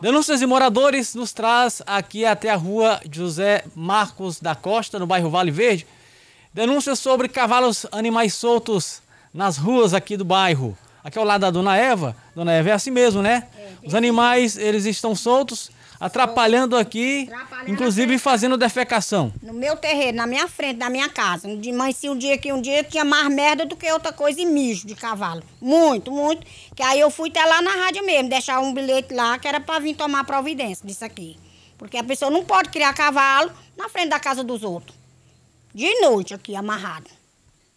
Denúncias de moradores nos traz aqui até a rua José Marcos da Costa, no bairro Vale Verde. Denúncias sobre cavalos animais soltos nas ruas aqui do bairro. Aqui ao lado da Dona Eva. Dona Eva é assim mesmo, né? É, Os animais, eles estão soltos atrapalhando aqui, atrapalhando inclusive fazendo defecação. No meu terreiro, na minha frente, na minha casa. Mas se um dia que um dia tinha mais merda do que outra coisa e mijo de cavalo. Muito, muito. Que aí eu fui até lá na rádio mesmo, deixar um bilhete lá que era para vir tomar providência disso aqui. Porque a pessoa não pode criar cavalo na frente da casa dos outros. De noite aqui, amarrado.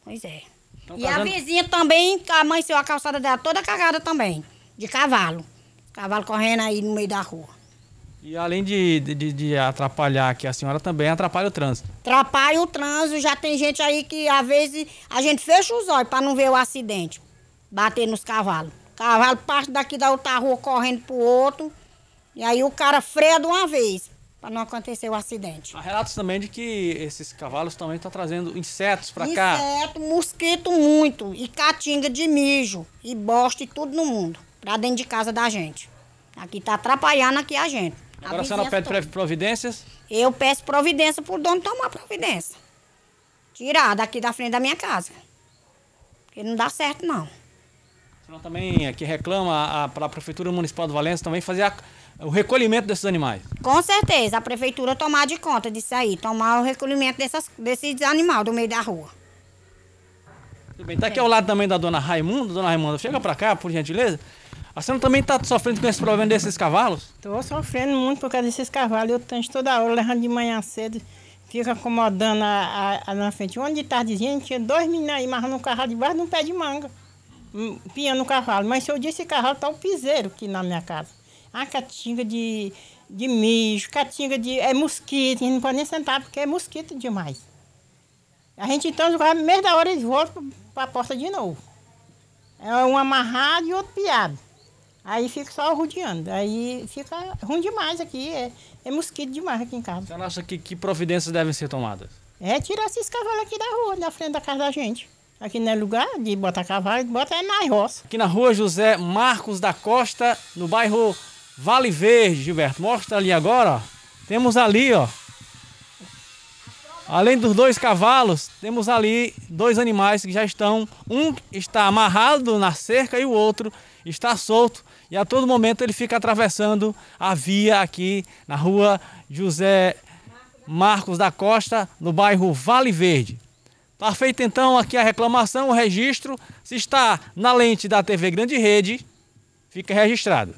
Pois é. Então, e tá a vizinha também, amanheceu a calçada dela toda cagada também, de cavalo. Cavalo correndo aí no meio da rua. E além de, de, de atrapalhar aqui a senhora, também atrapalha o trânsito. Atrapalha o trânsito. Já tem gente aí que, às vezes, a gente fecha os olhos para não ver o acidente. Bater nos cavalos. Cavalo parte daqui da outra rua correndo pro outro. E aí o cara freia de uma vez para não acontecer o acidente. Há relatos também de que esses cavalos também estão trazendo insetos para cá. Inseto, mosquito muito, e caatinga de mijo, e bosta e tudo no mundo, para dentro de casa da gente. Aqui tá atrapalhando aqui a gente. Agora a senhora pede toda. providências? Eu peço providência para o dono tomar providência. Tirar daqui da frente da minha casa. Porque não dá certo, não. A senhora também aqui é reclama para a Prefeitura Municipal de Valença também fazer a, o recolhimento desses animais? Com certeza, a Prefeitura tomar de conta disso aí, tomar o recolhimento desses desses animais do meio da rua bem. Tá aqui ao lado também da dona Raimunda. Dona Raimunda, chega pra cá, por gentileza. A senhora também tá sofrendo com esse problema desses cavalos? Tô sofrendo muito por causa desses cavalos. Eu tenho toda hora, levando de manhã cedo, fica acomodando a, a, a na frente. Onde de tardezinha tinha dois meninos aí, mas no cavalo debaixo de um pé de manga. Pinha no cavalo. Mas se eu disse cavalo, tá um piseiro aqui na minha casa. A ah, catinga de, de mijo, catinga de. É mosquito, a gente não pode nem sentar porque é mosquito demais. A gente então jogava, mesmo da hora eles voltam para a porta de novo. É um amarrado e outro piado. Aí fica só rodeando. Aí fica ruim demais aqui. É, é mosquito demais aqui em casa. Você acha que, que providências devem ser tomadas? É tirar esses cavalos aqui da rua, da frente da casa da gente. Aqui não é lugar de botar cavalo, bota é nas roça. Aqui na rua José Marcos da Costa, no bairro Vale Verde, Gilberto. Mostra ali agora, ó. Temos ali, ó, Além dos dois cavalos, temos ali dois animais que já estão. Um está amarrado na cerca e o outro está solto. E a todo momento ele fica atravessando a via aqui na rua José Marcos da Costa, no bairro Vale Verde. Está feita então aqui a reclamação, o registro. Se está na lente da TV Grande Rede, fica registrado.